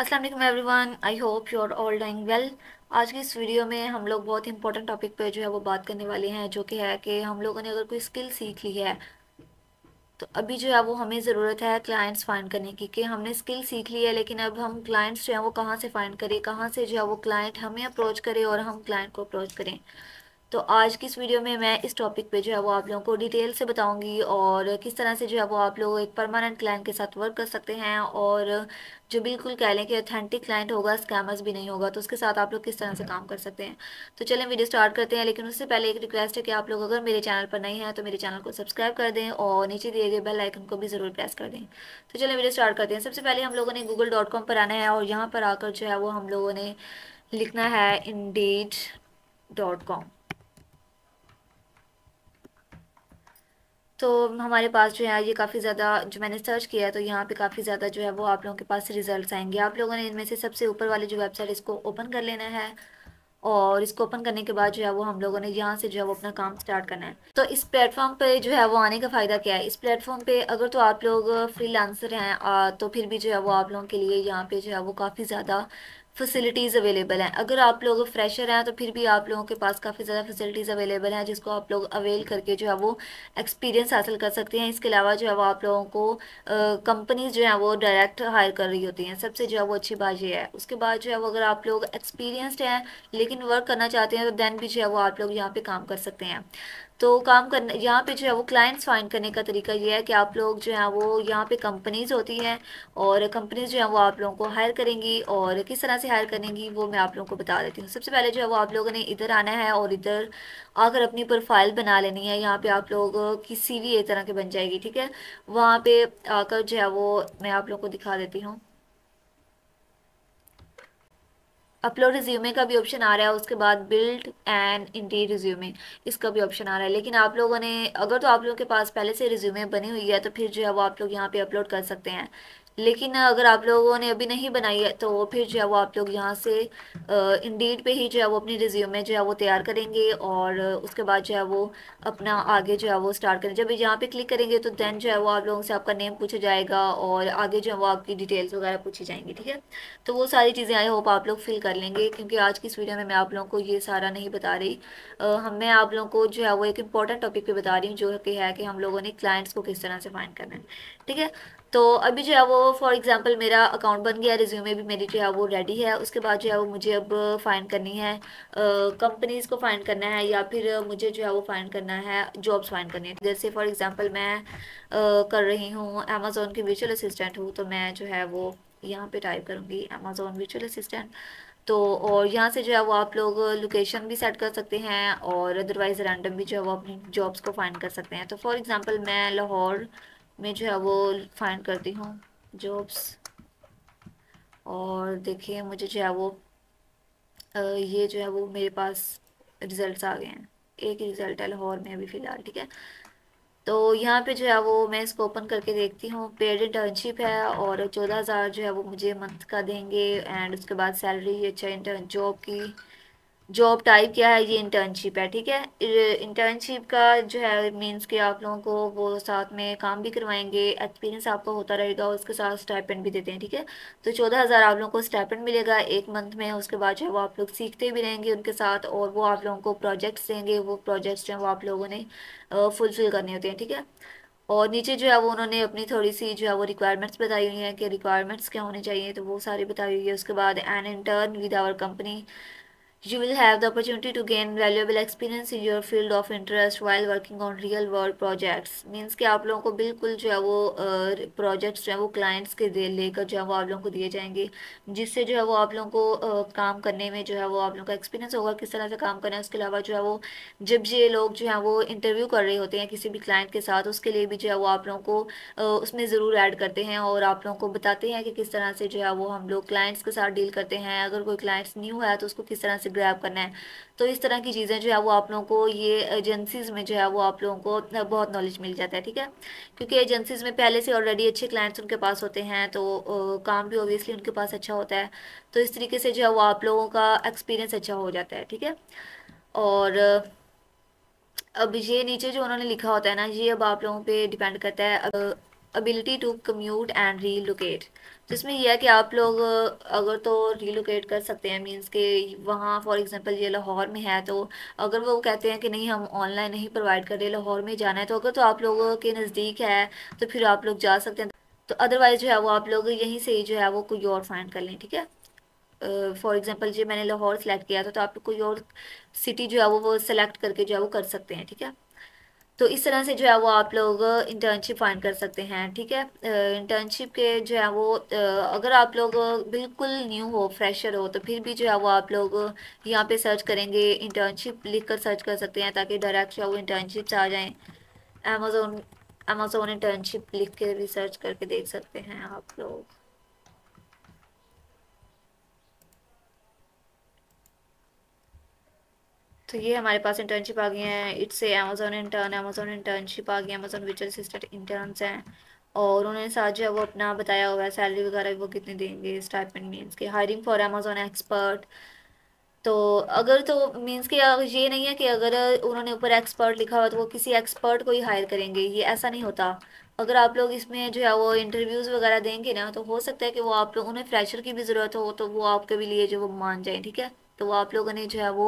Aslam everyone I hope you are all doing well आज की इस वीडियो में हम लोग बहुत इंपॉर्टेंट टॉपिक पे जो है वो बात करने वाले हैं जो कि है कि हम लोगों ने अगर कोई स्किल सीख ली है तो अभी जो है वो हमें ज़रूरत है क्लाइंट्स फाइंड करने की कि हमने स्किल सीख ली है लेकिन अब हम क्लाइंट्स जो है वो कहाँ से फ़ाइंड करें कहाँ से जो है वो क्लाइंट हमें अप्रोच करें और हम क्लाइंट को अप्रोच करें तो आज की इस वीडियो में मैं इस टॉपिक पे जो है वो आप लोगों को डिटेल से बताऊंगी और किस तरह से जो है वो आप लोग एक परमानेंट क्लाइंट के साथ वर्क कर सकते हैं और जो बिल्कुल कह लें कि ऑथेंटिक क्लाइंट होगा स्कैमर्स भी नहीं होगा तो उसके साथ आप लोग किस तरह से हम्म। काम कर सकते हैं तो चलें वीडियो स्टार्ट करते हैं लेकिन उससे पहले एक रिक्वेस्ट है कि आप लोग अगर मेरे चैनल पर नहीं हैं तो मेरे चैनल को सब्सक्राइब कर दें और नीचे दिए गए बेल आइकन को भी ज़रूर प्रेस कर दें तो चलें वीडियो स्टार्ट करते हैं सबसे पहले हम लोगों ने गूगल डॉट कॉम पर आना है और यहाँ पर आकर जो है वो हम लोगों ने लिखना है इंडीड डॉट कॉम तो हमारे पास जो है ये काफ़ी ज़्यादा जो मैंने सर्च किया है तो यहाँ पे काफ़ी ज़्यादा जो है वो आप लोगों के पास रिजल्ट्स आएंगे आप लोगों ने इनमें से सबसे ऊपर वाली जो वेबसाइट इसको ओपन कर लेना है और इसको ओपन करने के बाद जो है वो हम लोगों ने यहाँ से जो है वो अपना काम स्टार्ट करना है तो इस प्लेटफॉर्म पे जो है वो आने का फ़ायदा क्या है इस प्लेटफॉर्म पे अगर तो आप लोग फ्रीलांसर हैं तो फिर भी जो है वो आप लोगों के लिए यहाँ पे जो है वो काफ़ी ज़्यादा फैसिलिटीज़ अवेलेबल हैं अगर आप लोग फ्रेशर हैं तो फिर भी आप लोगों के पास काफ़ी ज़्यादा फैसिलिटीज़ अवेलेबल हैं जिसको आप लोग अवेल करके जो है वो एक्सपीरियंस हासिल कर सकते हैं इसके अलावा जो है वो आप लोगों को कंपनीज जो है वो डायरेक्ट हायर कर रही होती हैं सबसे जो है वो अच्छी बात यह है उसके बाद जो है वो अगर आप लोग एक्सपीरियंसड हैं लेकिन वर्क करना चाहते हैं तो दैन भी जो है वो आप लोग यहाँ पर काम कर सकते हैं तो काम करने यहाँ पे जो है वो क्लाइंट्स फाइंड करने का तरीका ये है कि आप लोग जो है वो यहाँ पे कंपनीज होती हैं और कंपनीज जो है वो आप लोगों को हायर करेंगी और किस तरह से हायर करेंगी वो मैं आप लोगों को बता देती हूँ सबसे पहले जो है वो आप लोगों ने इधर आना है और इधर आकर अपनी प्रोफाइल बना लेनी है यहाँ पे आप लोग किसी भी एक तरह की बन जाएगी ठीक है वहाँ पे आकर जो है वो मैं आप लोगों को दिखा देती हूँ अपलोड रिज्यूमे का भी ऑप्शन आ रहा है उसके बाद बिल्ड एंड इंडी रिज्यूमे इसका भी ऑप्शन आ रहा है लेकिन आप लोगों ने अगर तो आप लोगों के पास पहले से रिज्यूमे बनी हुई है तो फिर जो है वो आप लोग यहाँ पे अपलोड कर सकते हैं लेकिन अगर आप लोगों ने अभी नहीं बनाई है तो फिर जो है वो आप लोग यहाँ से इंडीड पे ही जो है वो अपनी रिज्यूमे जो है वो तैयार करेंगे और उसके बाद जो है वो अपना आगे जो है वो स्टार्ट करेंगे जब यहाँ पे क्लिक करेंगे तो देन जो है वो आप लोगों से आपका नेम पूछा जाएगा और आगे जो है वो आपकी डिटेल्स वगैरह पूछी जाएंगी ठीक है तो वो सारी चीज़ें आई होप आप लोग फिल कर लेंगे क्योंकि आज की इस वीडियो में मैं आप लोगों को ये सारा नहीं बता रही हम मैं आप लोगों को जो है वो एक इंपॉर्टेंट टॉपिक पर बता रही हूँ जो कि है कि हम लोगों ने क्लाइंट्स को किस तरह से फाइंड करना है ठीक है तो अभी जो है वो फॉर एग्जांपल मेरा अकाउंट बन गया रिज्यूमे भी मेरी जो है वो रेडी है उसके बाद जो है वो मुझे अब फाइंड करनी है कंपनीज़ को फाइंड करना है या फिर मुझे जो है वो फाइंड करना है जॉब्स फाइंड करनी है जैसे फॉर एग्ज़ाम्पल मैं आ, कर रही हूँ अमेज़ोन की विचुअल असिस्टेंट हूँ तो मैं जो है वो यहाँ पर टाइप करूँगी अमेज़ोन विचुअल असिस्टेंट तो और यहाँ से जो है वो आप लोग लोकेशन भी सेट कर सकते हैं और अदरवाइज़ रैंडम भी जो है वो अपनी जॉब्स को फाइंड कर सकते हैं तो फॉर एग्ज़ाम्पल मैं लाहौर मैं जो है वो फाइंड करती हूँ जॉब्स और देखिए मुझे जो है वो ये जो है वो मेरे पास रिजल्ट्स आ गए हैं एक रिज़ल्ट है लाहौर में अभी फ़िलहाल ठीक है तो यहाँ पे जो है वो मैं इसको ओपन करके देखती हूँ पेड इंटर्नशिप है और चौदह हज़ार जो है वो मुझे मंथ का देंगे एंड उसके बाद सैलरी अच्छा इंटर्न जॉब की जॉब टाइप क्या है ये इंटर्नशिप है ठीक है इंटर्नशिप का जो है मीन्स कि आप लोगों को वो साथ में काम भी करवाएंगे एक्सपीरियंस आपको होता रहेगा उसके साथ स्टाइपेंड भी देते हैं ठीक है तो चौदह हज़ार आप लोगों को स्टाइपेंड मिलेगा एक मंथ में उसके बाद जो है वो आप लोग सीखते भी रहेंगे उनके साथ और वो आप लोगों को प्रोजेक्ट्स देंगे वो प्रोजेक्ट्स जो है वो आप लोगों ने फुलफिल करने होते हैं ठीक है और नीचे जो है वो उन्होंने अपनी थोड़ी सी जो है वो रिक्वायरमेंट्स बताई हुई हैं कि रिक्वायरमेंट्स क्या होने चाहिए तो वो सारी बताई हुई है उसके बाद an intern with our company You will have the opportunity to gain valuable experience in your field of interest while working on real world projects. Means कि आप लोगों को बिल्कुल जो है वो प्रोजेक्ट्स uh, जो है वो क्लाइंट्स के दे लेकर जो है वो आप लोगों को दिए जाएंगे जिससे जो है वो आप लोगों को uh, काम करने में जो है वो आप लोगों का एक्सपीरियंस होगा किस तरह से काम करना है उसके अलावा जो है वो जब ये लोग जो है वो इंटरव्यू कर रहे होते हैं किसी भी क्लाइंट के साथ उसके लिए भी जो है वो आप लोगों को uh, उसमें ज़रूर ऐड करते हैं और आप लोगों को बताते हैं कि किस तरह से जो है वो हम लोग क्लाइंट्स के साथ डील करते हैं अगर कोई क्लाइंट्स न्यू है तो उसको किस तरह से ग्रैब करना है तो इस तरह की चीज़ें जो है वो आप लोगों को ये एजेंसीज़ में जो है वो आप लोगों को बहुत नॉलेज मिल जाता है ठीक है क्योंकि एजेंसीज़ में पहले से ऑलरेडी अच्छे क्लाइंट्स उनके पास होते हैं तो काम भी ऑब्वियसली उनके पास अच्छा होता है तो इस तरीके से जो है वो आप लोगों का एक्सपीरियंस अच्छा हो जाता है ठीक है और अब ये नीचे जो उन्होंने लिखा होता है ना ये अब आप लोगों पे डिपेंड करता है अब ability to commute and relocate जिसमें यह है कि आप लोग अगर तो रीलोकेट कर सकते हैं मीन्स के वहाँ फॉर एग्जांपल ये लाहौर में है तो अगर वो कहते हैं कि नहीं हम ऑनलाइन नहीं प्रोवाइड कर रहे लाहौर में जाना है तो अगर तो आप लोगों के नज़दीक है तो फिर आप लोग जा सकते हैं तो अदरवाइज़ जो है वो आप लोग यहीं से जो है वो कोई और फाइंड कर लें ठीक है फॉर एग्ज़ाम्पल जी मैंने लाहौर सेलेक्ट किया था तो आप कोई और सिटी जो है वो वो सेलेक्ट करके जो है वो कर सकते हैं ठीक है तो इस तरह से जो है वो आप लोग इंटर्नशिप फाइंड कर सकते हैं ठीक है इंटर्नशिप के जो है वो अगर आप लोग बिल्कुल न्यू हो फ्रेशर हो तो फिर भी जो है वो आप लोग यहाँ पे सर्च करेंगे इंटर्नशिप लिख कर सर्च कर सकते हैं ताकि डायरेक्ट जो है वो इंटर्नशिप आ जाएँ अमेजोन अमेजोन इंटर्नशिप लिख के रिसर्च करके देख सकते हैं आप लोग तो ये हमारे पास इंटर्नशिप आ गई है it's a Amazon intern Amazon internship आ गई अमेजोन विचल असिस्टेंट इंटर्न हैं और उन्होंने साथ जो है वो अपना बताया हुआ है सैलरी वगैरह वो कितनी देंगे स्टाइपेंड मीन्स के हायरिंग फॉर अमेजोन एक्सपर्ट तो अगर तो मीन्स कि ये नहीं है कि अगर उन्होंने ऊपर एक्सपर्ट लिखा हुआ तो वो किसी एक्सपर्ट को ही हायर करेंगे ये ऐसा नहीं होता अगर आप लोग इसमें जो है वो इंटरव्यूज़ वगैरह देंगे ना तो हो सकता है कि वो आप लोग उन्हें फ्रेशर की भी ज़रूरत हो तो वो आपके भी लिए जो वो मान जाए ठीक है तो आप लोगों ने जो है वो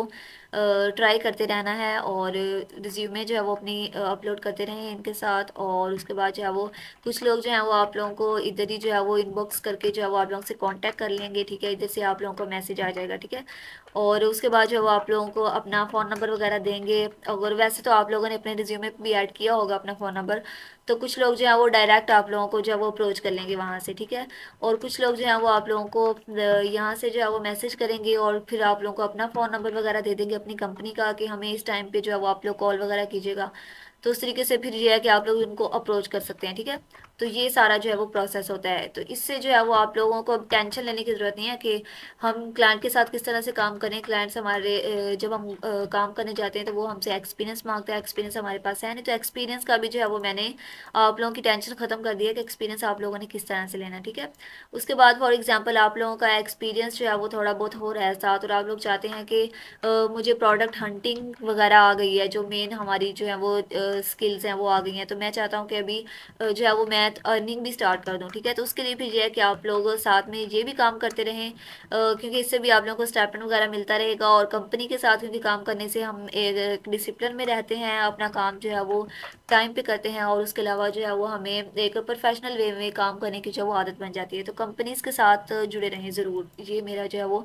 ट्राई करते रहना है और रिज्यूमे जो है वो अपनी अपलोड करते रहें इनके साथ और उसके बाद जो है वो कुछ लोग जो है वो आप लोगों को इधर ही जो है वो इनबॉक्स करके जो है वो आप लोगों से कांटेक्ट कर लेंगे ठीक है इधर से आप लोगों को मैसेज आ जाएगा ठीक है और उसके बाद जो है वो आप लोगों को अपना फ़ोन नंबर वगैरह देंगे अगर वैसे तो आप लोगों ने अपने रिज्यूमे भी ऐड किया होगा अपना फ़ोन नंबर तो कुछ लोग जो है वो डायरेक्ट आप लोगों को जो है वो अप्रोच कर लेंगे वहाँ से ठीक है और कुछ लोग जो है वो आप लोगों को यहाँ से जो है वो मैसेज करेंगे और फिर आप लोगों को अपना फ़ोन नंबर वगैरह दे देंगे अपनी कंपनी का कि हमें इस टाइम पे जो है वो आप लोग कॉल वगैरह कीजिएगा तो उस तरीके से फिर ये है कि आप लोग उनको अप्रोच कर सकते हैं ठीक है तो ये सारा जो है वो प्रोसेस होता है तो इससे जो है वो आप लोगों को टेंशन लेने की ज़रूरत नहीं है कि हम क्लाइंट के साथ किस तरह से काम करें क्लाइंट्स हमारे जब हम काम करने जाते हैं तो वो हमसे एक्सपीरियंस मांगता है एक्सपीरियंस हमारे पास है नहीं तो एक्सपीरियंस का भी जो है वो मैंने आप लोगों की टेंशन ख़त्म कर दिया कि एक्सपीरियंस आप लोगों ने किस तरह से लेना ठीक है उसके बाद फॉर एग्जाम्पल आप लोगों का एक्सपीरियंस जो है वो थोड़ा बहुत हो रहा है साथ और आप लोग चाहते हैं कि मुझे प्रोडक्ट हंटिंग वगैरह आ गई है जो मेन हमारी जो है वो स्किल्स हैं वो आ गई हैं तो मैं चाहता हूँ कि अभी जो है वो मैं मैं अर्निंग तो भी स्टार्ट कर दूँ ठीक है तो उसके लिए फिर यह है कि आप लोग साथ में ये भी काम करते रहें क्योंकि इससे भी आप लोगों को स्टैपन वगैरह मिलता रहेगा और कंपनी के साथ क्योंकि काम करने से हम एक डिसिप्लिन में रहते हैं अपना काम जो है वो टाइम पर करते हैं और उसके अलावा जो है वो हमें एक प्रोफेशनल वे में काम करने की जो वो आदत बन जाती है तो कंपनीज़ के साथ जुड़े रहें ज़रूर ये मेरा जो है वो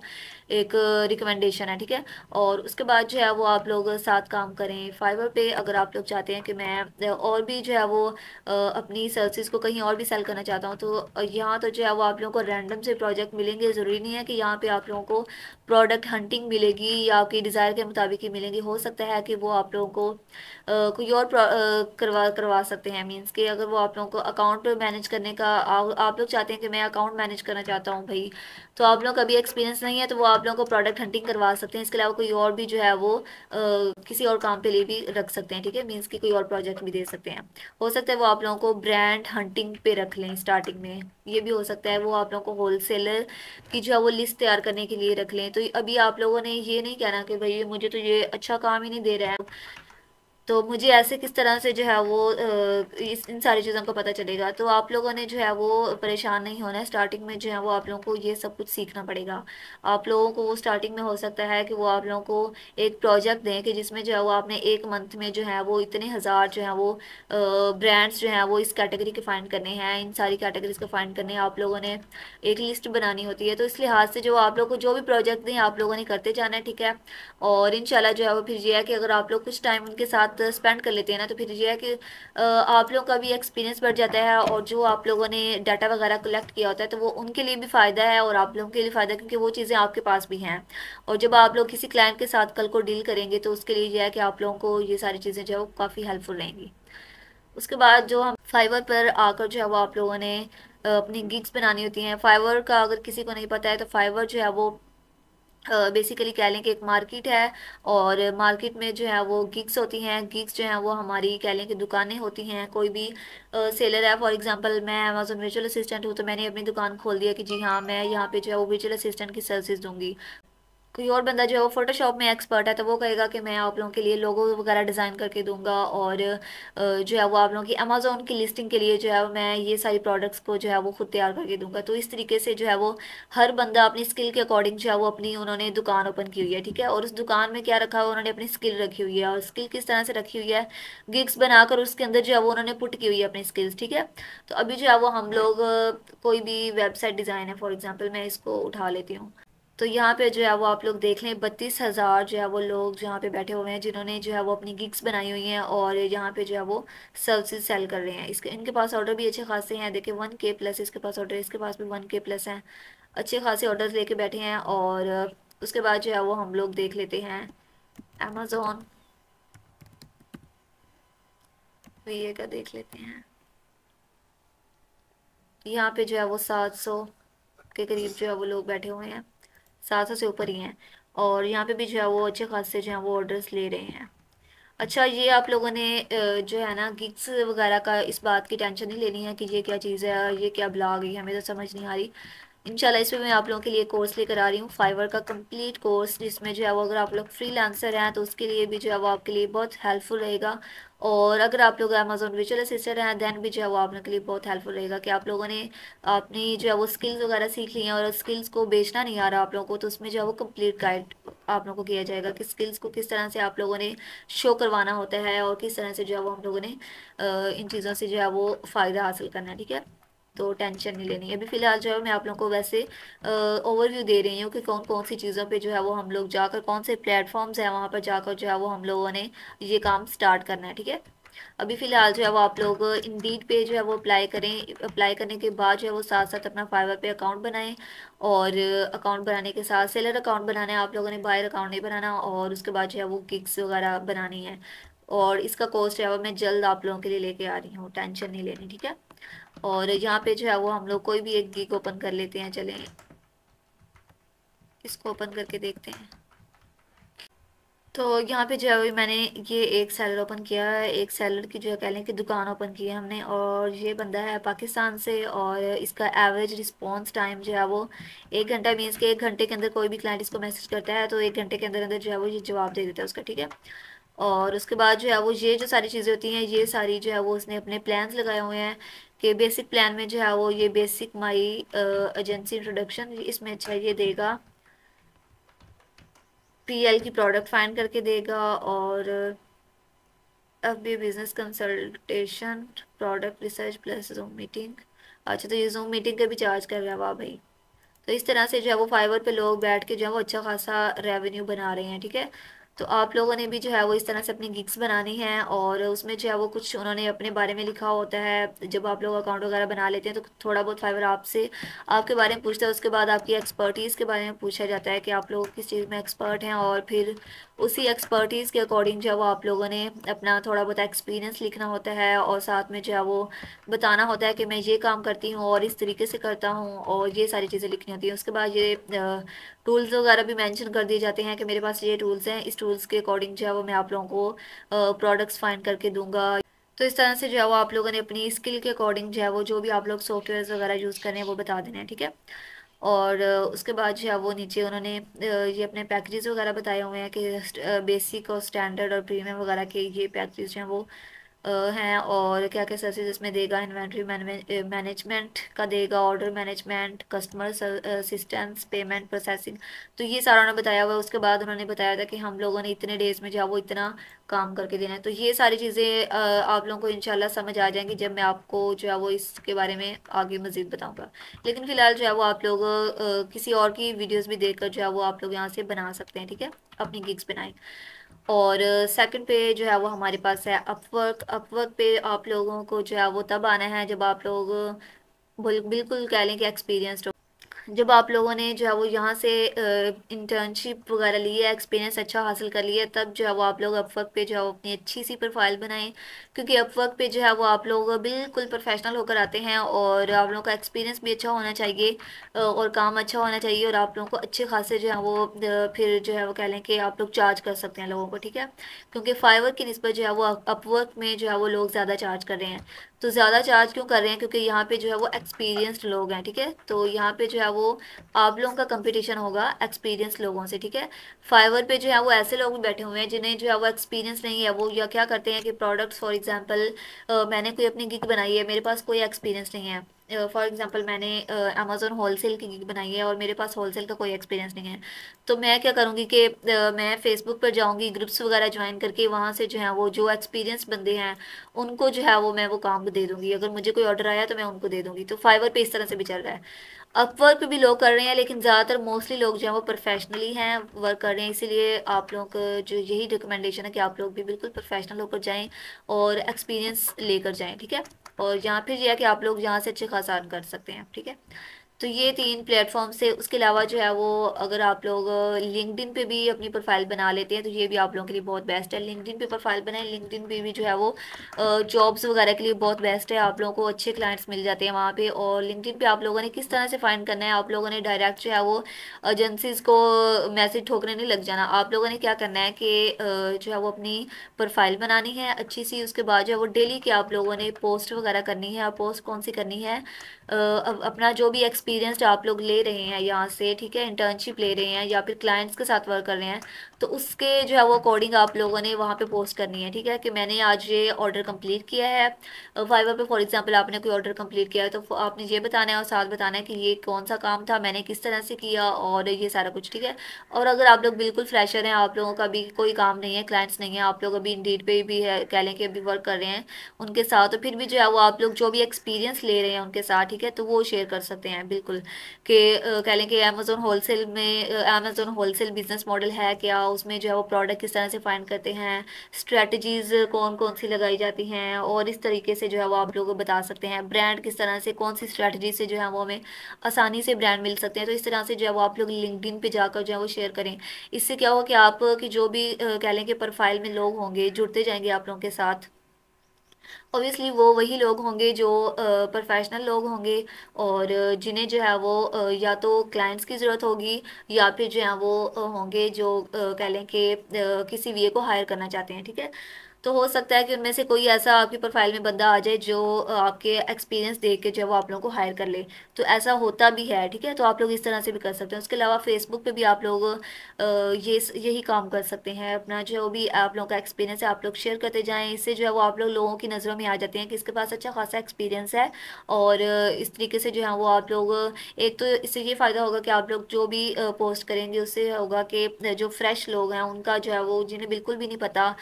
एक रिकमेंडेशन है ठीक है और उसके बाद जो है वो आप लोग साथ काम करें फाइबर पे अगर आप लोग चाहते हैं कि मैं और भी जो है वो अपनी सर्विस इसको कहीं और भी सेल करना चाहता हूँ तो यहाँ तो जो है वो आप लोगों को रैंडम से प्रोजेक्ट मिलेंगे ज़रूरी नहीं है कि यहाँ पे आप लोगों को प्रोडक्ट हंटिंग मिलेगी या आपके डिज़ायर के मुताबिक ही मिलेंगी हो सकता है कि वो आप लोगों को आ, कोई और करवा करवा सकते हैं मींस कि अगर वो आप लोगों को अकाउंट मैनेज करने का आ, आप लोग चाहते हैं कि मैं अकाउंट मैनेज करना चाहता हूँ भाई तो आप लोग अभी एक्सपीरियंस नहीं है तो वो आप लोगों को प्रोडक्ट हंटिंग करवा सकते हैं इसके अलावा कोई और भी जो है वो आ, किसी और काम पे लिए भी रख सकते हैं ठीक है मीन्स की कोई और प्रोजेक्ट भी दे सकते हैं हो सकता है वो आप लोगों को ब्रांड हंटिंग पे रख लें स्टार्टिंग में ये भी हो सकता है वो आप लोगों को होलसेलर की जो है वो लिस्ट तैयार करने के लिए रख लें तो तो अभी आप लोगों ने ये नहीं कहना कि भाई मुझे तो ये अच्छा काम ही नहीं दे रहा है तो मुझे ऐसे किस तरह से जो है वो इस इन सारी चीज़ों का पता चलेगा तो आप लोगों ने जो है वो परेशान नहीं होना है स्टार्टिंग में जो है वो आप लोगों को ये सब कुछ सीखना पड़ेगा आप लोगों को वो स्टार्टिंग में हो सकता है कि वो आप लोगों को एक प्रोजेक्ट दें कि जिसमें जो है वो आपने एक मंथ में जो है वो इतने हज़ार जो है वो ब्रांड्स जो है वो इस कैटेगरी के फाइंड करने हैं इन सारी कैटेगरीज को फाइंड करने हैं आप लोगों ने एक लिस्ट बनानी होती है तो इस लिहाज से जो आप लोग को जो भी प्रोजेक्ट दें आप लोगों ने करते जाना है ठीक है और इन जो है वो फिर ये है कि अगर आप लोग कुछ टाइम उनके साथ साथ स्पेंड कर लेते हैं ना तो फिर यह है कि आप लोगों का भी एक्सपीरियंस बढ़ जाता है और जो आप लोगों ने डाटा वगैरह कलेक्ट किया होता है तो वो उनके लिए भी फ़ायदा है और आप लोगों के लिए फ़ायदा क्योंकि वो चीज़ें आपके पास भी हैं और जब आप लोग किसी क्लाइंट के साथ कल को डील करेंगे तो उसके लिए यह है कि आप लोगों को ये सारी चीज़ें जो है वो काफ़ी हेल्पफुल रहेंगी उसके बाद जो हम फाइवर पर आकर जो है वो आप लोगों ने अपनी गिग्स बनानी होती हैं फाइवर का अगर किसी को नहीं पता है तो फाइवर जो है वो बेसिकली कह लें कि एक मार्केट है और मार्केट में जो है वो गिग्स होती हैं गिग्स जो हैं वो हमारी कह लें कि दुकानें होती हैं कोई भी सेलर है फॉर एग्जांपल मैं अमेजोन विजुअल असिस्टेंट हूँ तो मैंने अपनी दुकान खोल दिया कि जी हाँ मैं यहाँ पे जो है वो विजुअल असिस्टेंट की सर्विस दूंगी कोई और बंदा जो है वो फोटोशॉप में एक्सपर्ट है तो वो कहेगा कि मैं आप लोगों के लिए लोगो वगैरह डिज़ाइन करके दूंगा और जो है वो आप लोगों की अमेज़ोन की लिस्टिंग के लिए जो है मैं ये सारी प्रोडक्ट्स को जो है वो खुद तैयार करके दूंगा तो इस तरीके से जो है वो हर बंदा अपनी स्किल के अकॉर्डिंग जो है वो अपनी उन्होंने दुकान ओपन की हुई है ठीक है और उस दुकान में क्या रखा हुआ उन्होंने अपनी स्किल रखी हुई है और स्किल किस तरह से रखी हुई है गिग्स बनाकर उसके अंदर जो है वो उन्होंने पुट की हुई है अपनी स्किल्स ठीक है तो अभी जो है वो हम लोग कोई भी वेबसाइट डिज़ाइन है फॉर एग्जाम्पल मैं इसको उठा लेती हूँ तो यहाँ पे जो है वो आप लोग देख लें बत्तीस हज़ार जो है वो लोग यहाँ पे बैठे हुए हैं जिन्होंने जो है वो अपनी गिग्स बनाई हुई हैं और यहाँ पे जो है वो सर्विसेज सेल कर रहे हैं इसके इनके पास ऑर्डर भी अच्छे खासे हैं देखिए वन के प्लस इसके पास ऑर्डर इसके पास भी वन के प्लस हैं अच्छे खासे ऑर्डर लेके बैठे हैं और उसके बाद जो है वो हम लोग देख लेते हैं अमेजोन ये का देख लेते हैं यहाँ पे जो है वो सात सौ के करीब जो है वो लोग बैठे हुए हैं सात सौ से ऊपर ही हैं और यहाँ पे भी जो है वो अच्छे खासे जो है वो ऑर्डर्स ले रहे हैं अच्छा ये आप लोगों ने जो है ना गिग्स वगैरह का इस बात की टेंशन नहीं लेनी है कि ये क्या चीज़ है ये क्या ब्लॉग है हमें तो समझ नहीं आ रही इंशाल्लाह इसमें मैं आप लोगों के लिए कोर्स लेकर आ रही हूँ फाइवर का कंप्लीट कोर्स जिसमें जो है वो अगर आप लोग फ्री हैं तो उसके लिए भी जो है वो आपके लिए बहुत हेल्पफुल रहेगा और अगर आप लोग अमेजोन विचुअल असिस्टेंट हैं देन भी जो है वो आप लोगों के लिए बहुत हेल्पफुल रहेगा कि आप लोगों ने अपनी जो है वो स्किल्स वगैरह सीख ली हैं और स्किल्स को बेचना नहीं आ रहा आप लोगों को तो उसमें जो है वो कम्प्लीट गाइड आप लोगों को किया जाएगा कि स्किल्स को किस तरह से आप लोगों ने शो करवाना होता है और किस तरह से जो है वो हम लोगों ने इन चीज़ों से जो है वो फ़ायदा हासिल करना है ठीक है तो टेंशन नहीं लेनी अभी फ़िलहाल जो है मैं आप लोगों को वैसे ओवरव्यू दे रही हूँ कि कौन कौन सी चीज़ों पे जो है वो हम लोग जाकर कौन से प्लेटफॉर्म्स हैं वहाँ पर जाकर जो है वो हम लोगों ने ये काम स्टार्ट करना है ठीक है अभी फ़िलहाल जो है वो आप लोग इंडीड पे जो है वो अप्लाई करें अप्लाई करने के बाद जो है वो साथ साथ अपना फाइवर पे अकाउंट बनाएं और अकाउंट बनाने के साथ सेलर अकाउंट बनाना है आप लोगों ने बायर अकाउंट नहीं बनाना और उसके बाद जो है वो किक्स वगैरह बनानी है और इसका कोर्स जो है वो मैं जल्द आप लोगों के लिए लेके आ रही हूँ टेंशन नहीं लेनी ठीक है और यहाँ पे जो है वो हम लोग कोई भी एक गीक ओपन कर लेते हैं चले इसको ओपन करके देखते हैं तो यहाँ पे जो है वो मैंने ये एक सेलर ओपन किया है एक सेलर की जो है कह लें कि दुकान ओपन की है हमने और ये बंदा है पाकिस्तान से और इसका एवरेज रिस्पांस टाइम जो है वो एक घंटा मीन्स के एक घंटे के अंदर कोई भी क्लाइंट इसको मैसेज करता है तो एक घंटे के अंदर अंदर जो है वो ये जवाब दे देता है उसका ठीक है और उसके बाद जो है वो ये जो सारी चीज़ें होती हैं ये सारी जो है वो उसने अपने प्लान्स लगाए हुए हैं कि बेसिक प्लान में जो है वो ये बेसिक माई एजेंसी इंट्रोडक्शन इसमें अच्छा ये देगा पीएल की प्रोडक्ट फाइन करके देगा और F B business consultation product research plus zoom meeting अच्छा तो ये जूम मीटिंग का भी चार्ज कर रहा है वाह भाई तो इस तरह से जो है वो फाइवर पे लोग बैठ के जो है वो अच्छा खासा रेवेन्यू बना रहे हैं ठीक है तो आप लोगों ने भी जो है वो इस तरह से अपनी गिग्स बनानी है और उसमें जो है वो कुछ उन्होंने अपने बारे में लिखा होता है जब आप लोग अकाउंट वगैरह बना लेते हैं तो थोड़ा बहुत फाइवर आपसे आपके बारे में पूछता है उसके बाद आपकी एक्सपर्टीज़ के बारे में पूछा जाता है कि आप लोग किस चीज़ में एक्सपर्ट हैं और फिर उसी एक्सपर्टीज़ के अकॉर्डिंग जो है वो आप लोगों ने अपना थोड़ा बहुत एक्सपीरियंस लिखना होता है और साथ में जो है वो बताना होता है कि मैं ये काम करती हूँ और इस तरीके से करता हूँ और ये सारी चीज़ें लिखनी होती हैं उसके बाद ये टूल्स वगैरह भी मेंशन कर दिए जाते हैं कि मेरे पास ये टूल्स हैं इस टूल्स के अकॉर्डिंग जो है वो मैं आप लोगों को प्रोडक्ट्स फाइंड करके दूंगा तो इस तरह से जो है वो आप लोगों ने अपनी स्किल के अकॉर्डिंग जो है वो जो भी आप लोग सॉफ्टवेयर वगैरह यूज़ कर रहे हैं वो बता देना है ठीक है और उसके बाद जो है वो नीचे उन्होंने ये अपने पैकेजेस वगैरह बताए हुए हैं कि बेसिक और स्टैंडर्ड और प्रीमियम वगैरह के ये पैकेजेस हैं वो हैं और क्या क्या सर्विस इसमें देगा इन्वेंट्री मैनेजमेंट का देगा order management customer assistance payment processing तो ये सारा उन्होंने बताया हुआ है उसके बाद उन्होंने बताया था कि हम लोगों ने इतने डेज में जो है वो इतना काम करके देना है तो ये सारी चीज़ें आप लोगों को इनशाला समझ आ जाएंगी जब मैं आपको जो है वो इसके बारे में आगे मज़ीद बताऊँगा लेकिन फ़िलहाल जो है वो आप लोग किसी और की वीडियोज़ भी देख कर जो है वो आप लोग यहाँ से बना सकते हैं ठीक है अपनी गिग्स बनाएँ और सेकंड पे जो है वो हमारे पास है अपवर्क अपवर्क पे आप लोगों को जो है वो तब आना है जब आप लोग बिल्कुल कह लें कि एक्सपीरियंसड जब आप लोगों ने जो है वो यहाँ से इंटर्नशिप वगैरह ली है एक्सपीरियंस अच्छा हासिल कर लिया तब जो है वो आप लोग अपवर्क पे जो है वो अपनी अच्छी सी प्रोफाइल बनाएं क्योंकि अपवर्क पे जो है वो आप लोग बिल्कुल प्रोफेशनल होकर आते हैं और आप लोगों का एक्सपीरियंस भी अच्छा होना चाहिए और काम अच्छा होना चाहिए और आप लोगों को अच्छे खासे जो है वो फिर जो है वो कह लें कि आप लोग चार्ज कर सकते हैं लोगों को ठीक है क्योंकि फाइवर की नस्बत जो है वो अपवर्क में जो है वो लोग ज़्यादा चार्ज कर रहे हैं तो ज़्यादा चार्ज क्यों कर रहे हैं क्योंकि यहाँ पे जो है वो एक्सपीरियंसड लोग हैं ठीक है तो यहाँ पे जो है वो वो आप लोगों का कंपटीशन होगा एक्सपीरियंस लोगों से ठीक है फाइवर पे जो है वो ऐसे लोग भी बैठे हुए हैं जिन्हें जो है वो एक्सपीरियंस नहीं है वो या क्या करते हैं कि प्रोडक्ट्स फॉर एग्जांपल मैंने कोई अपनी गिग बनाई है मेरे पास कोई एक्सपीरियंस नहीं है फॉर एग्जांपल मैंने अमेज़ोन होलसेल की गिग बनाई है और मेरे पास होलसेल का कोई एक्सपीरियंस नहीं है तो मैं क्या करूँगी कि मैं फेसबुक पर जाऊँगी ग्रुप्स वगैरह ज्वाइन करके वहाँ से जो है वो जो एक्सपीरियंस बंदे हैं उनको जो है वो मैं वो काम दे दूँगी अगर मुझे कोई ऑर्डर आया तो मैं उनको दे दूँगी तो फाइवर पर इस तरह से भी चल रहा है अपवर्क पर भी लोग कर रहे हैं लेकिन ज़्यादातर मोस्टली लोग जो हैं वो प्रोफेशनली हैं वर्क कर रहे हैं इसीलिए आप लोगों का जो यही रिकमेंडेशन है कि आप लोग भी बिल्कुल प्रोफेशनल होकर जाएं और एक्सपीरियंस लेकर जाएं ठीक है और यहाँ फिर यह कि आप लोग यहाँ से अच्छे खास कर सकते हैं ठीक है तो ये तीन प्लेटफॉर्म से उसके अलावा जो है वो अगर आप लोग लिंकडिन पे भी अपनी प्रोफाइल बना लेते हैं तो ये भी आप लोगों के लिए बहुत बेस्ट है लिंकडिन पे प्रोफाइल बनाएं लिंकडिन पे भी जो है वो जॉब्स वगैरह के लिए बहुत बेस्ट है आप लोगों को अच्छे क्लाइंट्स मिल जाते हैं वहाँ पर और लिंकडिन पर आप लोगों ने किस तरह से फ़ाइन करना है आप लोगों ने डायरेक्ट जो है वो एजेंसीज़ को मैसेज ठोकने नहीं लग जाना आप लोगों ने क्या करना है कि जो है वो अपनी प्रोफाइल बनानी है अच्छी सी उसके बाद जो है वो डेली की आप लोगों ने पोस्ट वगैरह करनी है पोस्ट कौन सी करनी है अपना जो भी एक्सपीरियंस एक्सपीरियंस आप लोग ले रहे हैं यहाँ से ठीक है इंटर्नशिप ले रहे हैं या फिर क्लाइंट्स के साथ वर्क कर रहे हैं तो उसके जो है वो अकॉर्डिंग आप लोगों ने वहाँ पे पोस्ट करनी है ठीक है कि मैंने आज ये ऑर्डर कंप्लीट किया है फाइवर पे फॉर एग्जांपल आपने कोई ऑर्डर कंप्लीट किया है तो आपने ये बताना है और साथ बताना है कि ये कौन सा काम था मैंने किस तरह से किया और ये सारा कुछ ठीक है और अगर आप लोग बिल्कुल फ्रेशर हैं आप लोगों का अभी कोई काम नहीं है क्लाइंट्स नहीं है आप लोग अभी इंडीड पे भी है कह लें कि अभी वर्क कर रहे हैं उनके साथ तो फिर भी जो है वो आप लोग जो भी एक्सपीरियंस ले रहे हैं उनके साथ ठीक है तो वो शेयर कर सकते हैं बिल्कुल कि कह लें कि अमेजोन होल में अमेजोन होल बिजनेस मॉडल है क्या उसमें जो है वो प्रोडक्ट किस तरह से फाइंड करते हैं स्ट्रेटजीज़ कौन कौन सी लगाई जाती हैं और इस तरीके से जो है वो आप लोगों को बता सकते हैं ब्रांड किस तरह से कौन सी स्ट्रेटजी से जो है वो हमें आसानी से ब्रांड मिल सकते हैं तो इस तरह से जो है वो आप लोग लिंकड पे जाकर जो है वो शेयर करें इससे क्या हो कि आपकी जो भी कह लें कि प्रोफाइल में लोग होंगे जुड़ते जाएंगे आप लोगों के साथ ओबियसली वो वही लोग होंगे जो प्रोफेशनल लोग होंगे और जिन्हें जो है वो या तो क्लाइंट्स की ज़रूरत होगी या फिर जो है वो होंगे जो कह लें कि किसी वी को हायर करना चाहते हैं ठीक है तो हो सकता है कि उनमें से कोई ऐसा आपकी प्रोफाइल में बंदा आ जाए जो आपके एक्सपीरियंस देख के जो वो आप लोगों को हायर कर ले तो ऐसा होता भी है ठीक है तो आप लोग इस तरह से भी कर सकते हैं उसके अलावा फेसबुक पे भी आप लोग ये यही काम कर सकते हैं अपना जो भी आप लोगों का एक्सपीरियंस है आप लोग शेयर करते जाएँ इससे जो है वो आप लोग लोगों की नज़रों में आ जाते हैं कि इसके पास अच्छा खासा एक्सपीरियंस है और इस तरीके से जो है वो आप लोग एक तो इससे ये फ़ायदा होगा कि आप लोग जो भी पोस्ट करेंगे उससे होगा कि जो फ्रेश लोग हैं उनका जो है वो जिन्हें बिल्कुल भी नहीं पता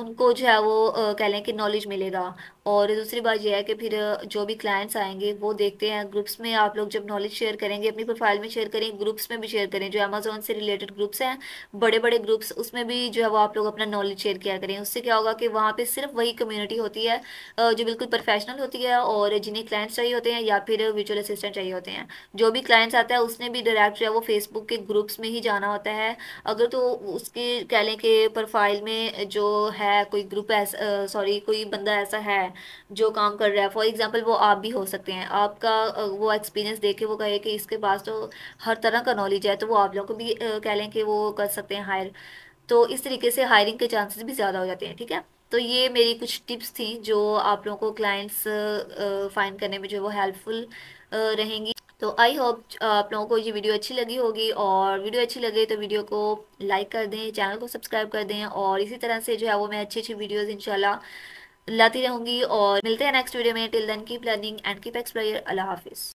उनको जो है वो कह लें कि नॉलेज मिलेगा और दूसरी बात यह है कि फिर जो भी क्लाइंट्स आएंगे वो देखते हैं ग्रुप्स में आप लोग जब नॉलेज शेयर करेंगे अपनी प्रोफाइल में शेयर करें ग्रुप्स में भी शेयर करें जो अमेजोन से रिलेटेड ग्रुप्स हैं बड़े बड़े ग्रुप्स उसमें भी जो है वो आप लोग अपना नॉलेज शेयर किया करें उससे क्या होगा कि वहाँ पर सिर्फ वही कम्यूनिटी होती है जो बिल्कुल प्रोफेशनल होती है और जिन्हें क्लाइंट्स चाहिए होते हैं या फिर विचुअल असिस्टेंट चाहिए होते हैं जो भी क्लाइंट्स आता है उसने भी डायरेक्ट जो है वो फेसबुक के ग्रुप्स में ही जाना होता है अगर तो उसकी कह लें कि प्रोफाइल में जो है कोई ग्रुप ऐसा सॉरी कोई बंदा ऐसा है जो काम कर रहा है फॉर एग्ज़ाम्पल वो आप भी हो सकते हैं आपका वो एक्सपीरियंस देख के वो कहे कि इसके पास तो हर तरह का नॉलेज है तो वो आप लोग को भी कह लें कि वो कर सकते हैं हायर तो इस तरीके से हायरिंग के चांसेस भी ज़्यादा हो जाते हैं ठीक है तो ये मेरी कुछ टिप्स थी जो आप लोगों को क्लाइंट्स फाइंड करने में जो है वो हेल्पफुल रहेंगी तो आई होप आप लोगों को ये वीडियो अच्छी लगी होगी और वीडियो अच्छी लगे तो वीडियो को लाइक कर दें चैनल को सब्सक्राइब कर दें और इसी तरह से जो है वो मैं अच्छी अच्छी वीडियोज़ इंशाल्लाह लाती रहूंगी और मिलते हैं नेक्स्ट वीडियो में till then keep learning and keep explore अल्लाह हाफिज़